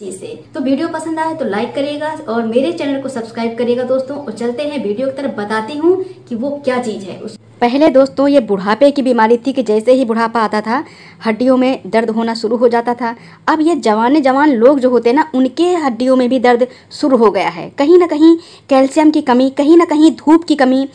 जी से तो वीडियो पसंद आए तो लाइक करिएगा और मेरे चैनल को सब्सक्राइब करिएगा दोस्तों और चलते हैं वीडियो की तरफ बताती हूँ कि वो क्या चीज़ है उस पहले दोस्तों ये बुढ़ापे की बीमारी थी कि जैसे ही बुढ़ापा आता था हड्डियों में दर्द होना शुरू हो जाता था अब ये जवान जवान लोग जो होते हैं ना उनके हड्डियों में भी दर्द शुरू हो गया है कहीं ना कहीं कैल्शियम की कमी कहीं ना कहीं धूप की कमी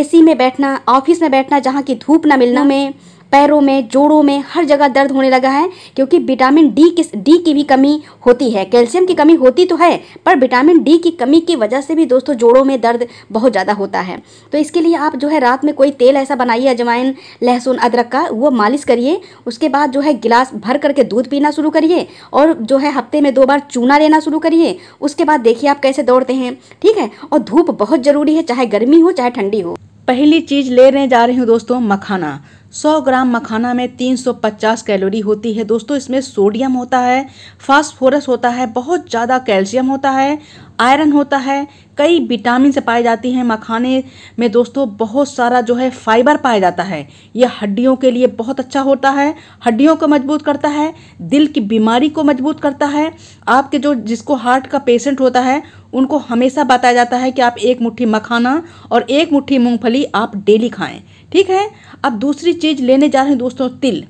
एसी में बैठना ऑफिस में बैठना जहाँ की धूप ना मिलना में पैरों में जोड़ों में हर जगह दर्द होने लगा है क्योंकि विटामिन डी की डी की भी कमी होती है कैल्शियम की कमी होती तो है पर विटामिन डी की कमी की वजह से भी दोस्तों जोड़ों में दर्द बहुत ज़्यादा होता है तो इसके लिए आप जो है रात में कोई तेल ऐसा बनाइए अजवाइन लहसुन अदरक का वो मालिश करिए उसके बाद जो है गिलास भर करके दूध पीना शुरू करिए और जो है हफ्ते में दो बार चूना लेना शुरू करिए उसके बाद देखिए आप कैसे दौड़ते हैं ठीक है और धूप बहुत ज़रूरी है चाहे गर्मी हो चाहे ठंडी हो पहली चीज लेने जा रही हूँ दोस्तों मखाना 100 ग्राम मखाना में 350 कैलोरी होती है दोस्तों इसमें सोडियम होता है फास्फोरस होता है बहुत ज़्यादा कैल्शियम होता है आयरन होता है कई विटामिन से पाए जाती हैं मखाने में दोस्तों बहुत सारा जो है फाइबर पाया जाता है यह हड्डियों के लिए बहुत अच्छा होता है हड्डियों को मजबूत करता है दिल की बीमारी को मजबूत करता है आपके जो जिसको हार्ट का पेशेंट होता है उनको हमेशा बताया जाता है कि आप एक मुट्ठी मखाना और एक मुट्ठी मूंगफली आप डेली खाएं ठीक है अब दूसरी चीज़ लेने जा रहे हैं दोस्तों तिल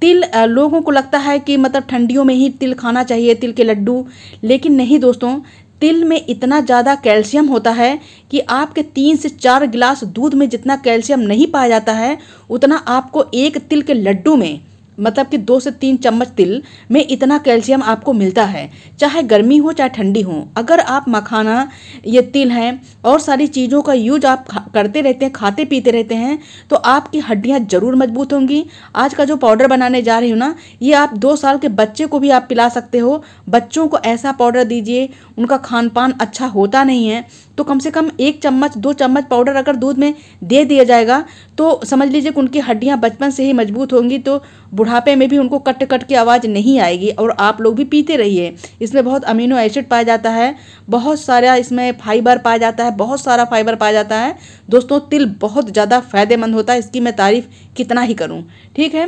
तिल लोगों को लगता है कि मतलब ठंडियों में ही तिल खाना चाहिए तिल के लड्डू लेकिन नहीं दोस्तों तिल में इतना ज़्यादा कैल्शियम होता है कि आपके तीन से चार गिलास दूध में जितना कैल्शियम नहीं पाया जाता है उतना आपको एक तिल के लड्डू में मतलब कि दो से तीन चम्मच तिल में इतना कैल्शियम आपको मिलता है चाहे गर्मी हो चाहे ठंडी हो अगर आप मखाना ये तिल हैं और सारी चीज़ों का यूज आप करते रहते हैं खाते पीते रहते हैं तो आपकी हड्डियाँ ज़रूर मजबूत होंगी आज का जो पाउडर बनाने जा रही हूँ ना ये आप दो साल के बच्चे को भी आप पिला सकते हो बच्चों को ऐसा पाउडर दीजिए उनका खान पान अच्छा होता नहीं है तो कम से कम एक चम्मच दो चम्मच पाउडर अगर दूध में दे दिया जाएगा तो समझ लीजिए कि उनकी हड्डियाँ बचपन से ही मजबूत होंगी तो बुढ़ापे में भी उनको कट कट की आवाज़ नहीं आएगी और आप लोग भी पीते रहिए इसमें बहुत अमीनो एसिड पाया जाता है बहुत सारा इसमें फाइबर पाया जाता है बहुत सारा फाइबर पाया जाता है दोस्तों तिल बहुत ज़्यादा फ़ायदेमंद होता है इसकी मैं तारीफ़ कितना ही करूँ ठीक है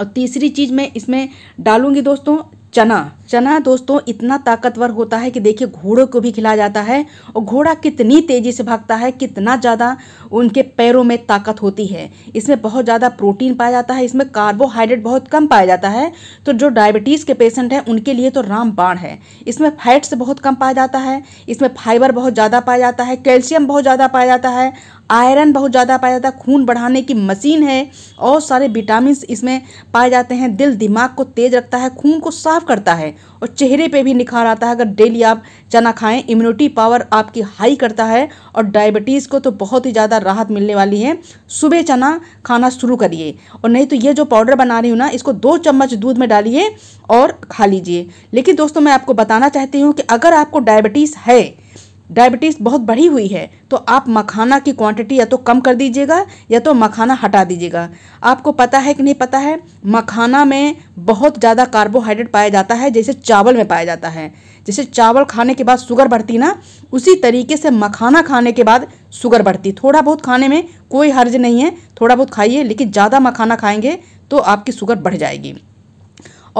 और तीसरी चीज़ मैं इसमें डालूँगी दोस्तों चना चना दोस्तों इतना ताकतवर होता है कि देखिए घोड़ों को भी खिलाया जाता है और घोड़ा कितनी तेज़ी से भागता है कितना ज़्यादा उनके पैरों में ताकत होती है इसमें बहुत ज़्यादा प्रोटीन पाया जाता है इसमें कार्बोहाइड्रेट बहुत कम पाया जाता है तो जो डायबिटीज़ के पेशेंट हैं उनके लिए तो रामबाण है इसमें फैट्स बहुत कम पाया जाता है इसमें फाइबर बहुत ज़्यादा पाया जाता है कैल्शियम बहुत ज़्यादा पाया जाता है आयरन बहुत ज़्यादा पाया जाता है खून बढ़ाने की मशीन है और सारे विटामिन इसमें पाए जाते हैं दिल दिमाग को तेज़ रखता है खून को साफ करता है और चेहरे पे भी निखार आता है अगर डेली आप चना खाएं इम्यूनिटी पावर आपकी हाई करता है और डायबिटीज़ को तो बहुत ही ज़्यादा राहत मिलने वाली है सुबह चना खाना शुरू करिए और नहीं तो ये जो पाउडर बना रही हूँ ना इसको दो चम्मच दूध में डालिए और खा लीजिए लेकिन दोस्तों मैं आपको बताना चाहती हूँ कि अगर आपको डायबिटीज़ है डायबिटीज़ बहुत बढ़ी हुई है तो आप मखाना की क्वांटिटी या तो कम कर दीजिएगा या तो मखाना हटा दीजिएगा आपको पता है कि नहीं पता है मखाना में बहुत ज़्यादा कार्बोहाइड्रेट पाया जाता है जैसे चावल में पाया जाता है जैसे चावल खाने के बाद शुगर बढ़ती ना उसी तरीके से मखाना खाने के बाद शुगर बढ़ती थोड़ा बहुत खाने में कोई हर्ज नहीं है थोड़ा बहुत खाइए लेकिन ज़्यादा मखाना खाएंगे तो आपकी शुगर बढ़ जाएगी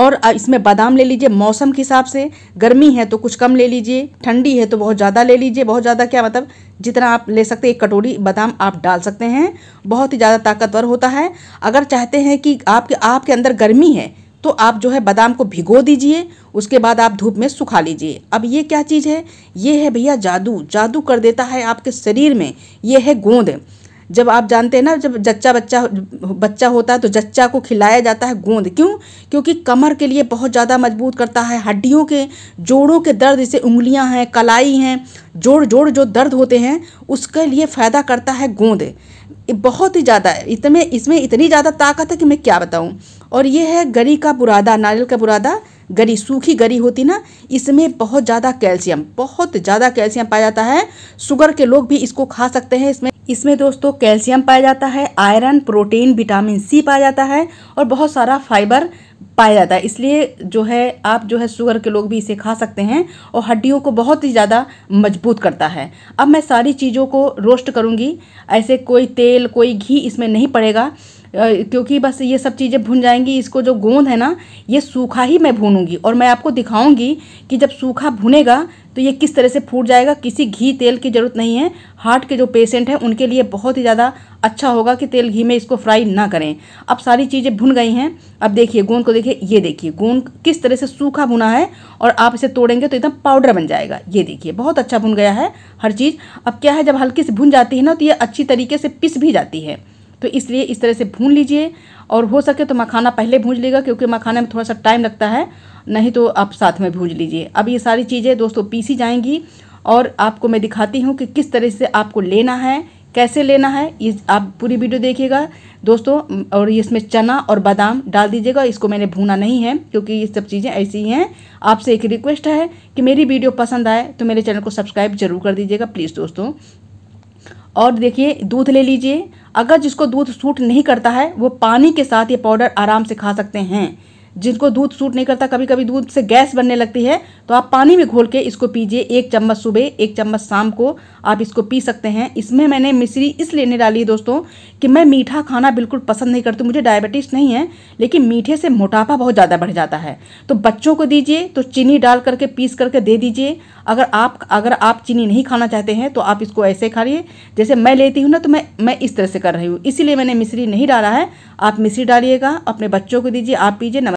और इसमें बादाम ले लीजिए मौसम के हिसाब से गर्मी है तो कुछ कम ले लीजिए ठंडी है तो बहुत ज़्यादा ले लीजिए बहुत ज़्यादा क्या मतलब जितना आप ले सकते एक कटोरी बादाम आप डाल सकते हैं बहुत ही ज़्यादा ताकतवर होता है अगर चाहते हैं कि आपके आपके अंदर गर्मी है तो आप जो है बादाम को भिगो दीजिए उसके बाद आप धूप में सुखा लीजिए अब ये क्या चीज़ है ये है भैया जादू जादू कर देता है आपके शरीर में ये है गोंद जब आप जानते हैं ना जब जच्चा बच्चा बच्चा होता है तो जच्चा को खिलाया जाता है गोंद क्यों क्योंकि कमर के लिए बहुत ज़्यादा मजबूत करता है हड्डियों के जोड़ों के दर्द जैसे उंगलियां हैं कलाई हैं जोड़ जोड़ जो दर्द होते हैं उसके लिए फ़ायदा करता है गोंद बहुत ही ज़्यादा इतने इसमें इतनी ज़्यादा ताकत है कि मैं क्या बताऊँ और ये है गरी का बुरादा नारियल का बुरादा गरी सूखी गरी होती ना इसमें बहुत ज़्यादा कैल्शियम बहुत ज़्यादा कैल्शियम पाया जाता है शुगर के लोग भी इसको खा सकते हैं इसमें इसमें दोस्तों कैल्शियम पाया जाता है आयरन प्रोटीन विटामिन सी पाया जाता है और बहुत सारा फाइबर पाया जाता है इसलिए जो है आप जो है शुगर के लोग भी इसे खा सकते हैं और हड्डियों को बहुत ही ज़्यादा मजबूत करता है अब मैं सारी चीज़ों को रोस्ट करूँगी ऐसे कोई तेल कोई घी इसमें नहीं पड़ेगा क्योंकि बस ये सब चीज़ें भुन जाएंगी इसको जो गोंद है ना ये सूखा ही मैं भूनूंगी और मैं आपको दिखाऊंगी कि जब सूखा भुनेगा तो ये किस तरह से फूट जाएगा किसी घी तेल की ज़रूरत नहीं है हार्ट के जो पेशेंट हैं उनके लिए बहुत ही ज़्यादा अच्छा होगा कि तेल घी में इसको फ्राई ना करें अब सारी चीज़ें भुन गई हैं अब देखिए गोंद को देखिए ये देखिए गोंद किस तरह से सूखा भुना है और आप इसे तोड़ेंगे तो एकदम पाउडर बन जाएगा ये देखिए बहुत अच्छा भुन गया है हर चीज़ अब क्या है जब हल्की से भुन जाती है ना तो ये अच्छी तरीके से पिस भी जाती है तो इसलिए इस तरह से भून लीजिए और हो सके तो मखाना पहले भूज लीजिएगा क्योंकि मखाने में थोड़ा सा टाइम लगता है नहीं तो आप साथ में भूज लीजिए अब ये सारी चीज़ें दोस्तों पीसी जाएंगी और आपको मैं दिखाती हूँ कि किस तरह से आपको लेना है कैसे लेना है ये आप पूरी वीडियो देखिएगा दोस्तों और इसमें चना और बादाम डाल दीजिएगा इसको मैंने भूना नहीं है क्योंकि ये सब चीज़ें ऐसी ही हैं आपसे एक रिक्वेस्ट है कि मेरी वीडियो पसंद आए तो मेरे चैनल को सब्सक्राइब जरूर कर दीजिएगा प्लीज़ दोस्तों और देखिए दूध ले लीजिए अगर जिसको दूध सूट नहीं करता है वो पानी के साथ ये पाउडर आराम से खा सकते हैं जिनको दूध सूट नहीं करता कभी कभी दूध से गैस बनने लगती है तो आप पानी में घोल के इसको पीजिए एक चम्मच सुबह एक चम्मच शाम को आप इसको पी सकते हैं इसमें मैंने मिश्री इसलिए नहीं डाली है दोस्तों कि मैं मीठा खाना बिल्कुल पसंद नहीं करती मुझे डायबिटीज़ नहीं है लेकिन मीठे से मोटापा बहुत ज़्यादा बढ़ जाता है तो बच्चों को दीजिए तो चीनी डाल करके पीस करके दे दीजिए अगर आप अगर आप चीनी नहीं खाना चाहते हैं तो आप इसको ऐसे खा लिए जैसे मैं लेती हूँ ना तो मैं मैं इस तरह से कर रही हूँ इसीलिए मैंने मिश्री नहीं डाला है आप मिश्री डालिएगा अपने बच्चों को दीजिए आप पीजिए